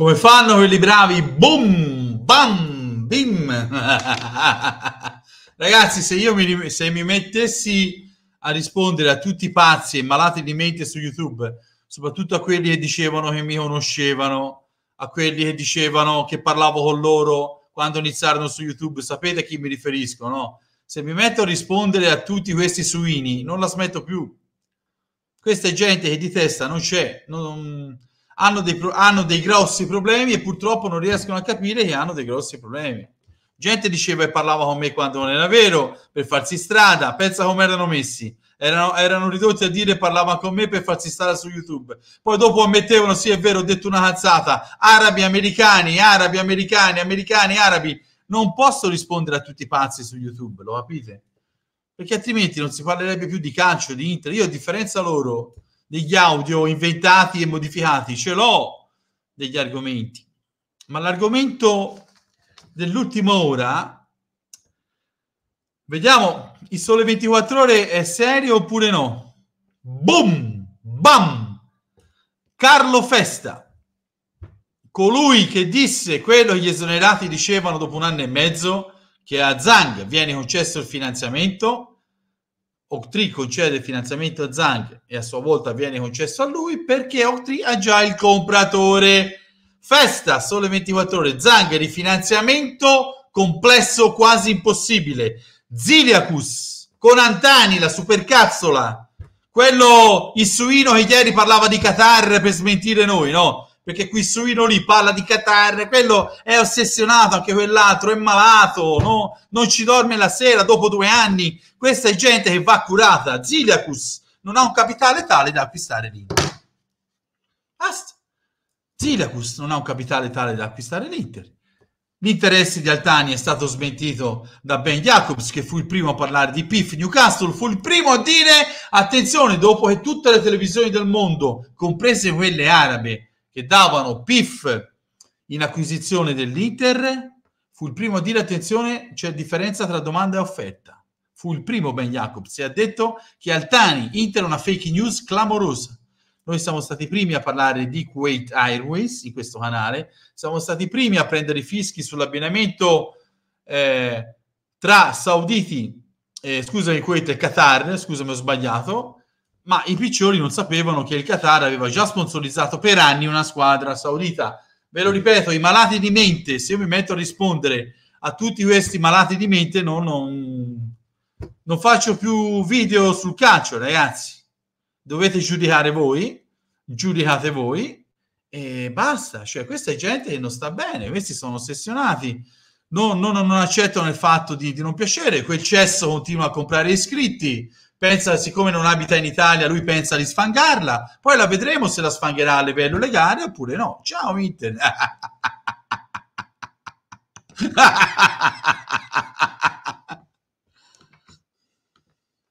Come fanno quelli bravi? Boom, bam, bim. Ragazzi, se io mi, se mi mettessi a rispondere a tutti i pazzi e malati di mente su YouTube, soprattutto a quelli che dicevano che mi conoscevano, a quelli che dicevano che parlavo con loro quando iniziarono su YouTube, sapete a chi mi riferisco, no? Se mi metto a rispondere a tutti questi suini, non la smetto più. Questa gente che di testa non c'è, non, hanno dei, hanno dei grossi problemi e purtroppo non riescono a capire che hanno dei grossi problemi. Gente diceva e parlava con me quando non era vero, per farsi strada, pensa come erano messi. Erano, erano, ridotti a dire parlava con me per farsi stare su YouTube. Poi dopo ammettevano: sì, è vero, ho detto una cazzata. Arabi, americani, arabi, americani, americani, arabi. Non posso rispondere a tutti i pazzi su YouTube, lo capite? Perché altrimenti non si parlerebbe più di calcio, di Inter. Io, a differenza loro, degli audio inventati e modificati, ce l'ho degli argomenti, ma l'argomento dell'ultima ora, vediamo, il sole 24 ore è serio oppure no? Boom! Bam! Carlo Festa, colui che disse quello che gli esonerati dicevano dopo un anno e mezzo, che a Zang viene concesso il finanziamento, Octree concede il finanziamento a Zang e a sua volta viene concesso a lui perché Octree ha già il compratore. Festa, sole 24 ore, Zang, rifinanziamento complesso quasi impossibile. Ziliacus, con Antani, la supercazzola, quello issuino che ieri parlava di Qatar per smentire noi, no? perché qui Suino lì parla di Qatar, quello è ossessionato, anche quell'altro è malato, no? non ci dorme la sera dopo due anni. Questa è gente che va curata. Ziliacus non ha un capitale tale da acquistare l'Inter. Basta. Ziliacus non ha un capitale tale da acquistare l'Inter. L'interesse di Altani è stato smentito da Ben Jacobs, che fu il primo a parlare di PIF Newcastle, fu il primo a dire, attenzione, dopo che tutte le televisioni del mondo, comprese quelle arabe, che davano PIF in acquisizione dell'Inter, fu il primo a dire attenzione, c'è differenza tra domanda e offerta. Fu il primo Ben Jacobs e ha detto che Altani, Inter è una fake news clamorosa. Noi siamo stati i primi a parlare di Kuwait Airways in questo canale, siamo stati i primi a prendere i fischi sull'abbinamento eh, tra sauditi, eh, scusami Kuwait e Qatar, scusami ho sbagliato, ma i piccioni non sapevano che il Qatar aveva già sponsorizzato per anni una squadra saudita. Ve lo ripeto, i malati di mente, se io mi metto a rispondere a tutti questi malati di mente, no, non, non faccio più video sul calcio, ragazzi. Dovete giudicare voi, giudicate voi e basta. Cioè, questa è gente che non sta bene, questi sono ossessionati, non, non, non accettano il fatto di, di non piacere, quel cesso continua a comprare iscritti, pensa, siccome non abita in Italia, lui pensa di sfangarla, poi la vedremo se la sfangherà a livello legale oppure no. Ciao Inter!